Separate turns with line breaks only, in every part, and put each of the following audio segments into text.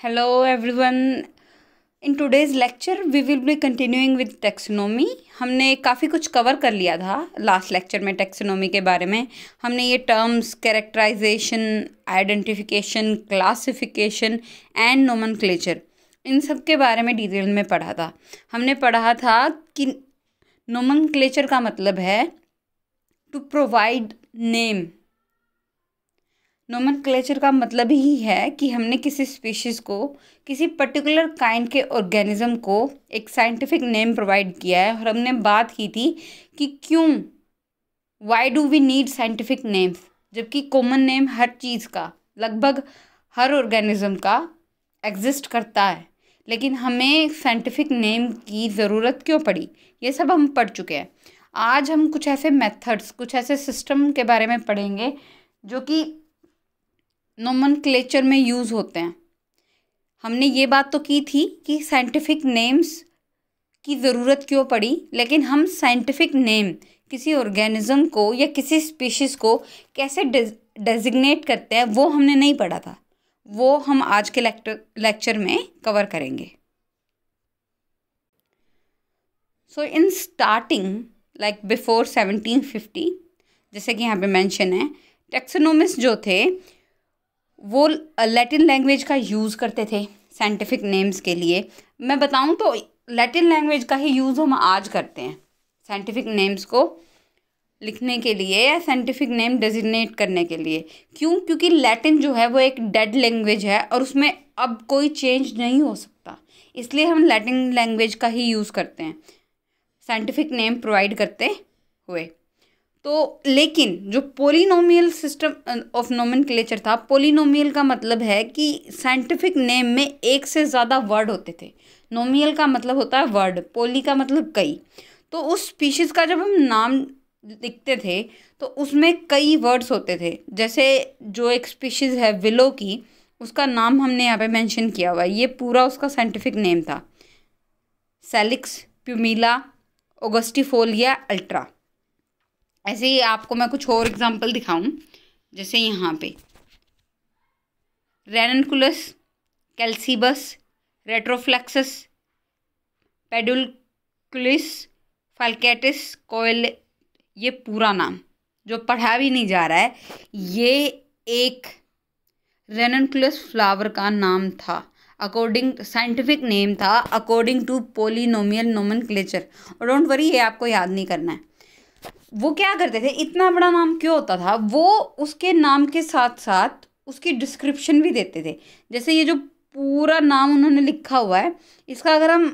hello everyone in today's lecture we will be continuing with taxonomy हमने काफ़ी कुछ cover कर लिया था लास्ट लेक्चर में टैक्सोनॉमी के बारे में हमने ये terms characterization identification classification and नोमन इन सब के बारे में डिटेल में पढ़ा था हमने पढ़ा था कि नोमन का मतलब है टू प्रोवाइड नेम नोमन का मतलब ही है कि हमने किसी स्पीशीज़ को किसी पर्टिकुलर काइंड के ऑर्गेनिज़म को एक साइंटिफिक नेम प्रोवाइड किया है और हमने बात की थी कि क्यों why do we need scientific names जबकि कॉमन नेम हर चीज़ का लगभग हर ऑर्गेनिज़म का एग्जिस्ट करता है लेकिन हमें साइंटिफिक नेम की ज़रूरत क्यों पड़ी ये सब हम पढ़ चुके हैं आज हम कुछ ऐसे मेथड्स कुछ ऐसे सिस्टम के बारे में पढ़ेंगे जो कि नोमन में यूज़ होते हैं हमने ये बात तो की थी कि साइंटिफिक नेम्स की ज़रूरत क्यों पड़ी लेकिन हम साइंटिफिक नेम किसी ऑर्गेनिज्म को या किसी स्पीशीज़ को कैसे डेजिग्नेट करते हैं वो हमने नहीं पढ़ा था वो हम आज के लेक्चर में कवर करेंगे so in starting like before 1750 जैसे कि यहाँ पे मेंशन है टेक्सोनोमिस्ट जो थे वो लैटिन लैंग्वेज का यूज़ करते थे साइंटिफिक नेम्स के लिए मैं बताऊँ तो लैटिन लैंग्वेज का ही यूज़ हम आज करते हैं साइंटिफिक नेम्स को लिखने के लिए या साइंटिफिक नेम डेजिग्नेट करने के लिए क्यों क्योंकि लैटिन जो है वो एक डेड लैंग्वेज है और उसमें अब कोई चेंज नहीं हो सकता इसलिए हम लैटिन लैंग्वेज का ही यूज़ करते हैं साइंटिफिक नेम प्रोवाइड करते हुए तो लेकिन जो polynomial system of nomenclature था पोलिनोमियल का मतलब है कि साइंटिफिक नेम में एक से ज़्यादा वर्ड होते थे नोमियल का मतलब होता है वर्ड पोली का मतलब कई तो उस स्पीशीज़ का जब हम नाम लिखते थे तो उसमें कई वर्ड्स होते थे जैसे जो एक स्पीशीज़ है विलो की उसका नाम हमने यहाँ पे मेंशन किया हुआ है ये पूरा उसका साइंटिफिक नेम था सेलिक्स प्यूमिला ओगस्टिफोलिया अल्ट्रा ऐसे ही आपको मैं कुछ और एग्जांपल दिखाऊं जैसे यहाँ पे रेनकुलस कैल्सीबस रेट्रोफ्लेक्सस पेडुलकुलिस फाल्केटिस कोयल ये पूरा नाम जो पढ़ा भी नहीं जा रहा है ये एक रेनकुलस फ्लावर का नाम था अकॉर्डिंग साइंटिफिक नेम था according to polynomial nomenclature और डोंट वरी ये आपको याद नहीं करना है वो क्या करते थे इतना बड़ा नाम क्यों होता था वो उसके नाम के साथ साथ उसकी डिस्क्रिप्शन भी देते थे जैसे ये जो पूरा नाम उन्होंने लिखा हुआ है इसका अगर हम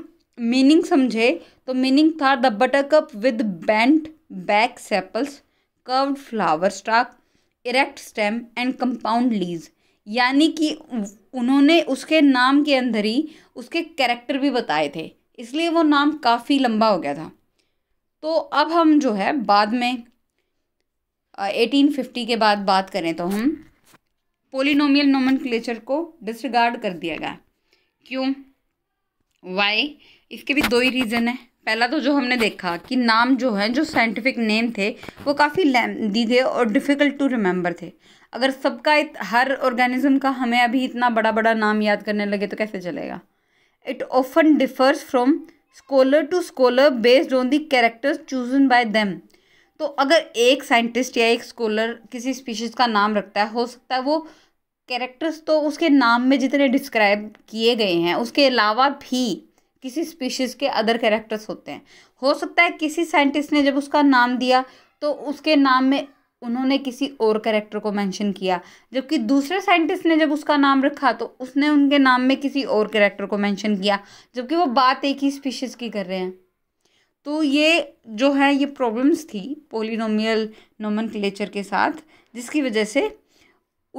मीनिंग समझे तो मीनिंग था the buttercup with bent back sepals curved flower stalk erect stem and compound leaves यानी कि उन्होंने उसके नाम के अंदर ही उसके कैरेक्टर भी बताए थे इसलिए वो नाम काफ़ी लंबा हो गया था तो अब हम जो है बाद में एटीन फिफ्टी के बाद बात करें तो हम पोलिनोमियल क्लेचर को डिसरिगार्ड कर दिया गया क्यों वाई इसके भी दो ही रीज़न है पहला तो जो हमने देखा कि नाम जो है जो साइंटिफिक नेम थे वो काफ़ी लेंदी थे और डिफ़िकल्ट टू रिमेंबर थे अगर सबका हर ऑर्गेनिज्म का हमें अभी इतना बड़ा बड़ा नाम याद करने लगे तो कैसे चलेगा it often differs from scholar to scholar based on the characters chosen by them तो अगर एक साइंटिस्ट या एक स्कॉलर किसी स्पीशीज़ का नाम रखता है हो सकता है वो कैरेक्टर्स तो उसके नाम में जितने डिस्क्राइब किए गए हैं उसके अलावा भी किसी स्पीशीज़ के अदर कैरेक्टर्स होते हैं हो सकता है किसी साइंटिस्ट ने जब उसका नाम दिया तो उसके नाम में उन्होंने किसी और करेक्टर को मेंशन किया जबकि दूसरे साइंटिस्ट ने जब उसका नाम रखा तो उसने उनके नाम में किसी और करेक्टर को मेंशन किया जबकि वो बात एक ही स्पीशीज़ की कर रहे हैं तो ये जो है ये प्रॉब्लम्स थी पोलिनोमियल नोमन के साथ जिसकी वजह से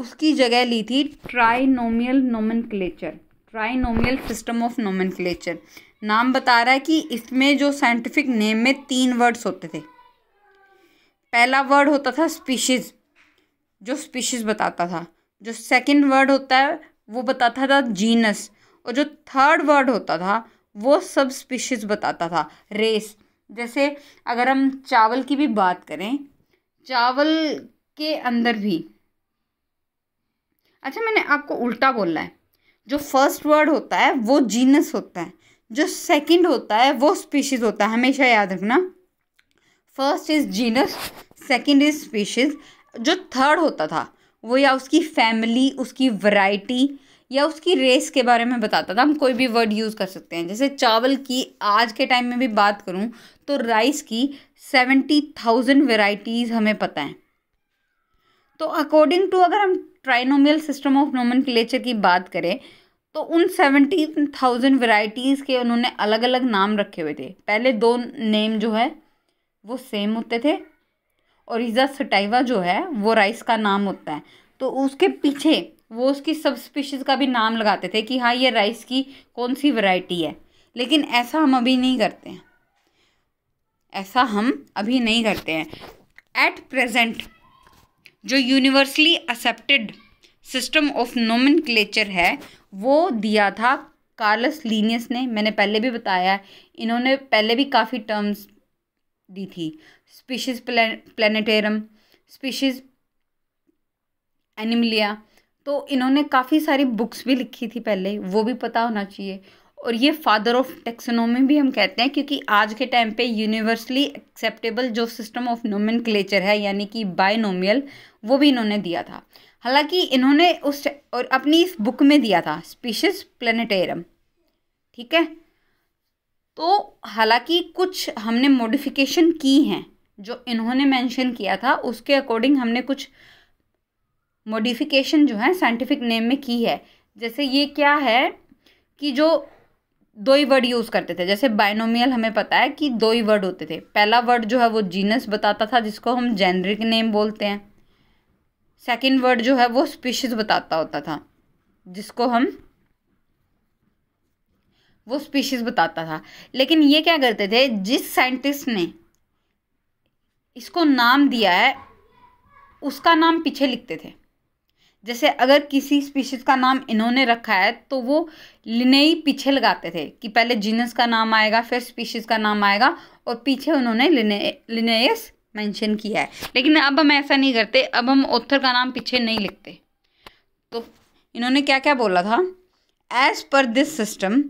उसकी जगह ली थी trinomial nomen trinomial system of nomen नाम बता रहा है कि इसमें जो साइंटिफिक नेम में तीन वर्ड्स होते थे पहला वर्ड होता था स्पीशीज़ जो स्पीशीज़ बताता था जो सेकंड वर्ड होता है वो बताता था जीनस और जो थर्ड वर्ड होता था वो सब स्पीशीज़ बताता था रेस जैसे अगर हम चावल की भी बात करें चावल के अंदर भी अच्छा मैंने आपको उल्टा बोला है जो फर्स्ट वर्ड होता है वो जीनस होता है जो सेकंड होता है वो स्पीशीज़ होता है हमेशा याद रखना first is genus second is species जो थर्ड होता था वो या उसकी फैमिली उसकी वैरायटी या उसकी रेस के बारे में बताता था हम कोई भी वर्ड यूज़ कर सकते हैं जैसे चावल की आज के टाइम में भी बात करूं तो राइस की सेवेंटी थाउजेंड वेराइटीज़ हमें पता हैं तो अकॉर्डिंग टू अगर हम ट्राइनोमियल सिस्टम ऑफ नोमन की बात करें तो उन सेवेंटी थाउजेंड वेराइटीज़ के उन्होंने अलग अलग नाम रखे हुए थे पहले दो नेम जो है वो सेम होते थे और इजा सटाइवा जो है वो राइस का नाम होता है तो उसके पीछे वो उसकी सब स्पीशीज़ का भी नाम लगाते थे कि हाँ ये राइस की कौन सी वैरायटी है लेकिन ऐसा हम अभी नहीं करते हैं ऐसा हम अभी नहीं करते हैं एट प्रेजेंट जो यूनिवर्सली एक्सेप्टेड सिस्टम ऑफ नोमन है वो दिया था कार्लस लीनियस ने मैंने पहले भी बताया इन्होंने पहले भी काफ़ी टर्म्स दी थी स्पीशीज प्लानिटेरम स्पीशीज एनिमलिया तो इन्होंने काफ़ी सारी बुक्स भी लिखी थी पहले वो भी पता होना चाहिए और ये फादर ऑफ टेक्सोनोमी भी हम कहते हैं क्योंकि आज के टाइम पे यूनिवर्सली एक्सेप्टेबल जो सिस्टम ऑफ नोमिन है यानी कि बायनोमियल वो भी इन्होंने दिया था हालांकि इन्होंने उस और अपनी इस बुक में दिया था स्पीशीज प्लानिटेरम ठीक है तो हालांकि कुछ हमने मॉडिफिकेशन की हैं जो इन्होंने मेंशन किया था उसके अकॉर्डिंग हमने कुछ मॉडिफिकेशन जो है साइंटिफिक नेम में की है जैसे ये क्या है कि जो दो ही वर्ड यूज़ करते थे जैसे बाइनोमियल हमें पता है कि दो ही वर्ड होते थे पहला वर्ड जो है वो जीनस बताता था जिसको हम जेनरिक नेम बोलते हैं सेकेंड वर्ड जो है वो स्पीशीज़ बताता होता था जिसको हम वो स्पीशीज बताता था लेकिन ये क्या करते थे जिस साइंटिस्ट ने इसको नाम दिया है उसका नाम पीछे लिखते थे जैसे अगर किसी स्पीशीज़ का नाम इन्होंने रखा है तो वो लिनेई पीछे लगाते थे कि पहले जीनस का नाम आएगा फिर स्पीशीज़ का नाम आएगा और पीछे उन्होंने लिने लिनेस मेंशन किया है लेकिन अब हम ऐसा नहीं करते अब हम ऑथर का नाम पीछे नहीं लिखते तो इन्होंने क्या क्या बोला था एज़ पर this system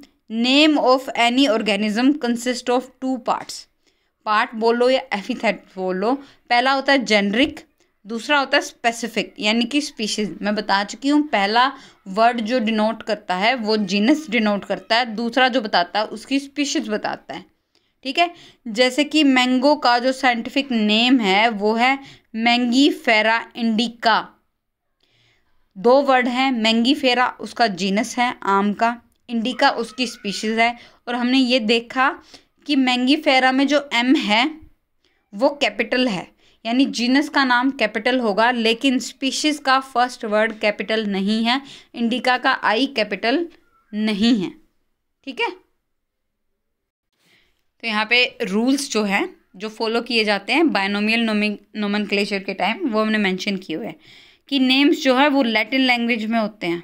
name of any organism consist of two parts part बोलो या एफिथेट बोलो पहला होता है जेनरिक दूसरा होता है स्पेसिफिक यानी कि स्पीशीज मैं बता चुकी हूँ पहला वर्ड जो डिनोट करता है वो जीनस डिनोट करता है दूसरा जो बताता है उसकी स्पीशीज बताता है ठीक है जैसे कि मैंगो का जो साइंटिफिक नेम है वो है मैंगी फेरा इंडिका दो वर्ड हैं मैंगी फेरा उसका जीनस है आम का इंडिका उसकी स्पीशीज़ है और हमने ये देखा कि मैंगी फेरा में जो एम है वो कैपिटल है यानी जीनस का नाम कैपिटल होगा लेकिन स्पीशीज़ का फर्स्ट वर्ड कैपिटल नहीं है इंडिका का आई कैपिटल नहीं है ठीक है तो यहाँ पे रूल्स जो है जो फॉलो किए जाते हैं बायनोमियल नोमन के टाइम वो हमने मैंशन किए हुए हैं कि नेम्स जो है वो लैटिन लैंग्वेज में होते हैं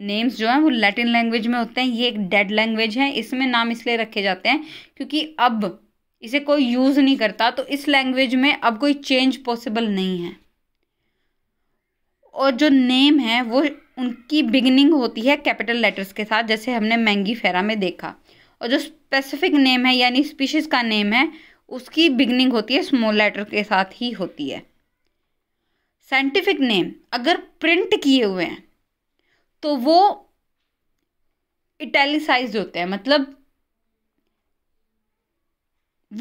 नेम्स जो हैं वो लैटिन लैंग्वेज में होते हैं ये एक डेड लैंग्वेज है इसमें नाम इसलिए रखे जाते हैं क्योंकि अब इसे कोई यूज़ नहीं करता तो इस लैंग्वेज में अब कोई चेंज पॉसिबल नहीं है और जो नेम है वो उनकी बिगनिंग होती है कैपिटल लेटर्स के साथ जैसे हमने मैंगी फेरा में देखा और जो स्पेसिफिक नेम है यानी स्पीशीज़ का नेम है उसकी बिगनिंग होती है स्मॉल लेटर के साथ ही होती है साइंटिफिक नेम अगर प्रिंट किए हुए हैं तो वो इटैलिसाइज होते हैं मतलब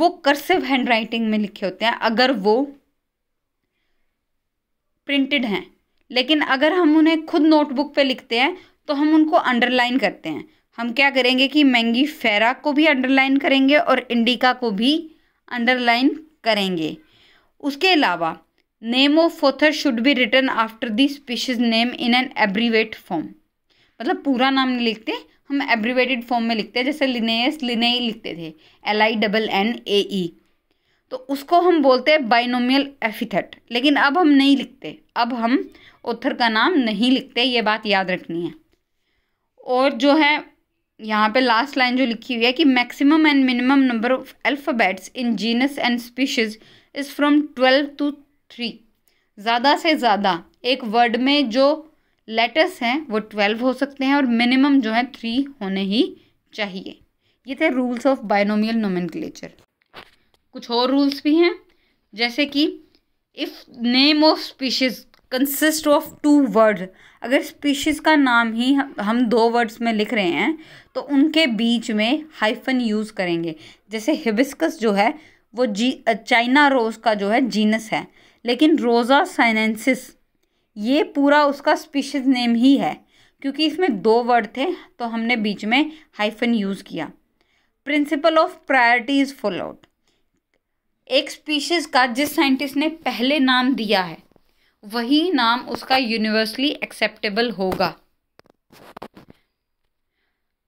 वो कर्सिव हैंड राइटिंग में लिखे होते हैं अगर वो प्रिंटेड हैं लेकिन अगर हम उन्हें खुद नोटबुक पे लिखते हैं तो हम उनको अंडरलाइन करते हैं हम क्या करेंगे कि मैंगी फेरा को भी अंडरलाइन करेंगे और इंडिका को भी अंडरलाइन करेंगे उसके अलावा name of author should be written after the species name in an abbreviate form मतलब पूरा नाम नहीं लिखते हम एब्रीवेटेड फॉर्म में लिखते हैं जैसे लिनेस लिनेई लिखते थे L I double N A E तो उसको हम बोलते हैं बाइनोमियल एफिथेट लेकिन अब हम नहीं लिखते अब हम ऑथर का नाम नहीं लिखते ये बात याद रखनी है और जो है यहाँ पे लास्ट लाइन जो लिखी हुई है कि maximum and minimum number of alphabets in genus and species is from twelve to three ज़्यादा से ज़्यादा एक वर्ड में जो लेटर्स हैं वो ट्वेल्व हो सकते हैं और मिनिमम जो है थ्री होने ही चाहिए ये थे रूल्स ऑफ बायनोमियल नोमिन कुछ और रूल्स भी हैं जैसे कि if name of species consist of two word अगर स्पीशीज़ का नाम ही हम दो वर्ड्स में लिख रहे हैं तो उनके बीच में हाइफन यूज़ करेंगे जैसे हिबिस्कस जो है वो जी चाइना रोज़ का जो है जीनस है लेकिन रोज़ा साइनेंसिस ये पूरा उसका स्पीशीज़ नेम ही है क्योंकि इसमें दो वर्ड थे तो हमने बीच में हाइफन यूज़ किया principle of priority is full out एक स्पीशीज़ का जिस साइंटिस्ट ने पहले नाम दिया है वही नाम उसका यूनिवर्सली एक्सेप्टेबल होगा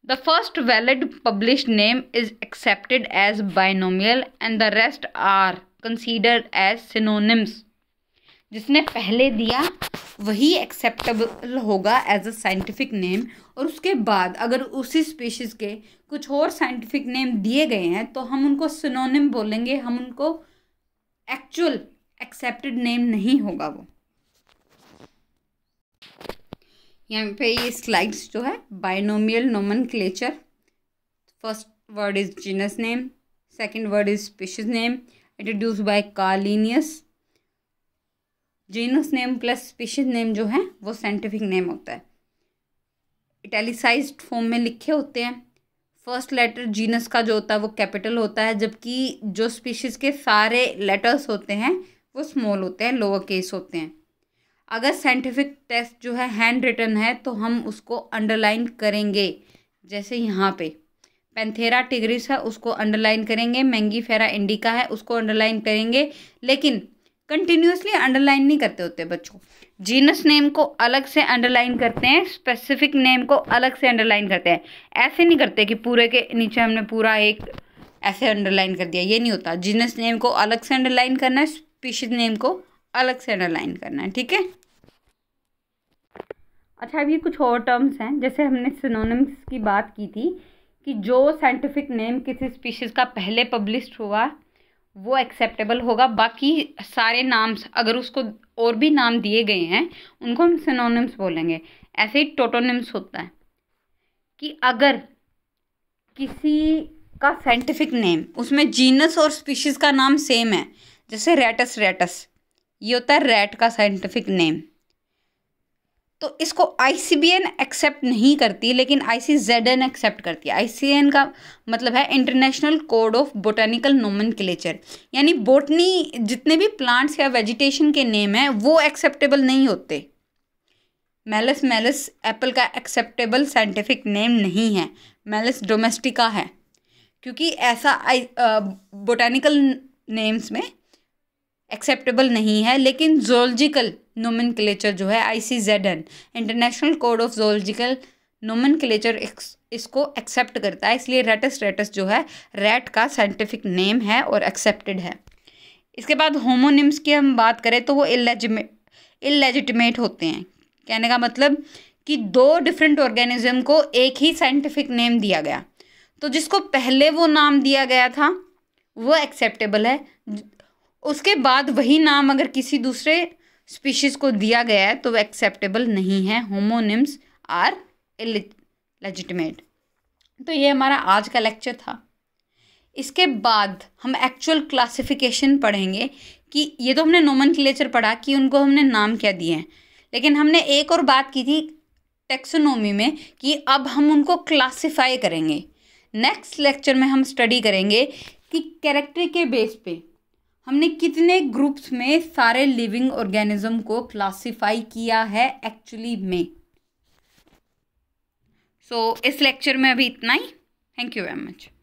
the first valid publish name is accepted as binomial and the rest are consider as synonyms जिसने पहले दिया वही एक्सेप्टेबल होगा एज अ साइंटिफिक नेम और उसके बाद अगर उसी स्पीशीज़ के कुछ और साइंटिफिक नेम दिए गए हैं तो हम उनको सिनोनिम बोलेंगे हम उनको एक्चुअल एक्सेप्टेड नेम नहीं होगा वो यहाँ पे ये स्लाइड्स जो है binomial nomenclature first word is genus name second word is species name introduce by Carl Linnaeus genus name plus species name जो है वो साइंटिफिक नेम होता है इटैलिसाइज्ड फॉर्म में लिखे होते हैं फर्स्ट लेटर जीनस का जो होता है वो कैपिटल होता है जबकि जो स्पीशीज़ के सारे लेटर्स होते हैं वो स्मॉल होते हैं लोअर केस होते हैं अगर साइंटिफिक टेस्ट जो है हैंड रिटन है तो हम उसको अंडरलाइन करेंगे जैसे यहाँ पे पेंथेरा टिग्रिस है उसको अंडरलाइन करेंगे मैंगी फेरा इंडिका है उसको अंडरलाइन करेंगे लेकिन कंटिन्यूसली अंडरलाइन नहीं करते होते बच्चों जीनस नेम को अलग से अंडरलाइन करते हैं स्पेसिफिक नेम को अलग से अंडरलाइन करते हैं ऐसे नहीं करते कि पूरे के नीचे हमने पूरा एक ऐसे अंडरलाइन कर दिया ये नहीं होता जीनस नेम को अलग से अंडरलाइन करना है स्पीशीज नेम को अलग से अंडरलाइन करना है ठीक है अच्छा अब ये कुछ और टर्म्स हैं जैसे हमने सिनोनिम्स की बात की थी कि जो साइंटिफिक नेम किसी स्पीशीज़ का पहले पब्लिश हुआ वो एक्सेप्टेबल होगा बाकी सारे नाम्स अगर उसको और भी नाम दिए गए हैं उनको हम सिनोनिम्स बोलेंगे ऐसे ही टोटोनिम्स होता है कि अगर किसी का साइंटिफिक नेम उसमें जीनस और स्पीशीज़ का नाम सेम है जैसे रेटस रेटस ये होता है रेट का साइंटिफिक नेम तो इसको आई एक्सेप्ट नहीं करती लेकिन आई एक्सेप्ट करती है आई का मतलब है इंटरनेशनल कोड ऑफ बोटानिकल नोमन यानी बोटनी जितने भी प्लांट्स या वेजिटेशन के नेम हैं वो एक्सेप्टेबल नहीं होते मेलस मेलस एप्पल का एक्सेप्टेबल साइंटिफिक नेम नहीं है मेलस डोमेस्टिका है क्योंकि ऐसा आई बोटानिकल नेम्स में एक्सेप्टेबल नहीं है लेकिन जोलॉजिकल नोमन जो है I C Z N international code of zoological नोमन इसको एक्सेप्ट करता है इसलिए रेटस रेटस जो है रेट का साइंटिफिक नेम है और एक्सेप्टेड है इसके बाद होमोनिम्स की हम बात करें तो वो इलेजिमे इलेजिटिमेट होते हैं कहने का मतलब कि दो डिफरेंट ऑर्गेनिज्म को एक ही साइंटिफिक नेम दिया गया तो जिसको पहले वो नाम दिया गया था वो एक्सेप्टेबल है उसके बाद वही नाम अगर किसी दूसरे स्पीशीज़ को दिया गया है तो वह एक्सेप्टेबल नहीं है होमोनिम्स आर लेजिटमेट तो ये हमारा आज का लेक्चर था इसके बाद हम एक्चुअल क्लासिफिकेशन पढ़ेंगे कि ये तो हमने नोमन क्लेचर पढ़ा कि उनको हमने नाम क्या दिए हैं लेकिन हमने एक और बात की थी टेक्सोनोमी में कि अब हम उनको क्लासिफाई करेंगे नेक्स्ट लेक्चर में हम स्टडी करेंगे कि कैरेक्टर के बेस पे हमने कितने ग्रुप्स में सारे लिविंग ऑर्गेनिज्म को क्लासिफाई किया है एक्चुअली में सो so, इस लेक्चर में अभी इतना ही थैंक यू वेरी मच